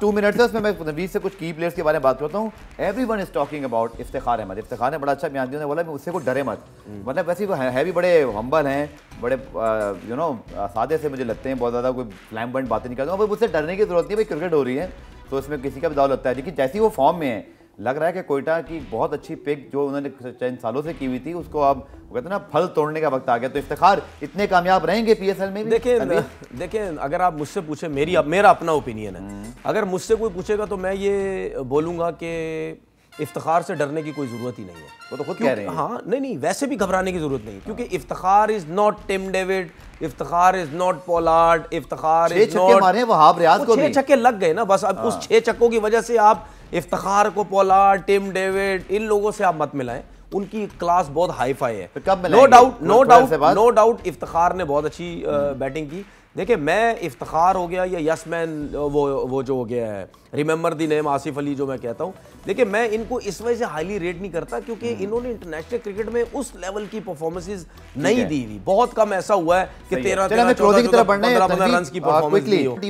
To minute उसमें मैं नवीद से कुछ की प्लेयर्स के बारे में बात करता हूँ everyone is talking about Iftikhar Ahmed Iftikhar ने बड़ा अच्छा बयान दिया बोला उससे को डरे मत हम्म। मतलब वैसे वो है भी बड़े हम्बल हैं बड़े यू नो सादे से मुझे लगते हैं बहुत ज़्यादा कोई फ्लैम बैंड बातें नहीं करते मुझसे डरने की जरूरत नहीं भाई क्रिकेट हो रही है तो इसमें किसी का भी दाव लगता है लेकिन जैसी वो फॉर्म में है लग रहा है कि कोयटा की बहुत अच्छी पिक जो उन्होंने चंद सालों से की हुई थी उसको अब वो कहते हैं ना फल तोड़ने का वक्त आ गया तो इफ्तार इतने कामयाब रहेंगे पीएसएल में देखिए हाँ देखिए अगर आप मुझसे पूछे मेरी अब मेरा अपना ओपिनियन है हम्म। अगर मुझसे कोई पूछेगा तो मैं ये बोलूँगा कि इफ्तार से डरने की कोई ज़रूरत ही नहीं है वो तो खुद कह रहे हैं हाँ नहीं नहीं वैसे भी घबराने की ज़रूरत नहीं क्योंकि Iftikhar is not Tim David Iftikhar is not Pollard Iftikhar छक्के लग गए ना बस अब उस हाँ। छह चक्कों की वजह से आप इफ्तार को पोलार्ड टिम डेविड इन लोगों से आप मत मिलाएं उनकी क्लास बहुत हाई फाई है no doubt no doubt no doubt Iftikhar ने बहुत अच्छी बैटिंग की देखिए मैं इफ्तार हो गया या यस मैन वो वो जो हो गया है remember the name Asif Ali जो मैं कहता हूँ देखिए मैं इनको इस वजह से हाईली रेट नहीं करता क्योंकि हम्म। इन्होंने इंटरनेशनल क्रिकेट में उस लेवल की परफॉर्मेंसेज नहीं दी हुई बहुत कम ऐसा हुआ है कि तेरह तेरह रन की परफॉर्मेंस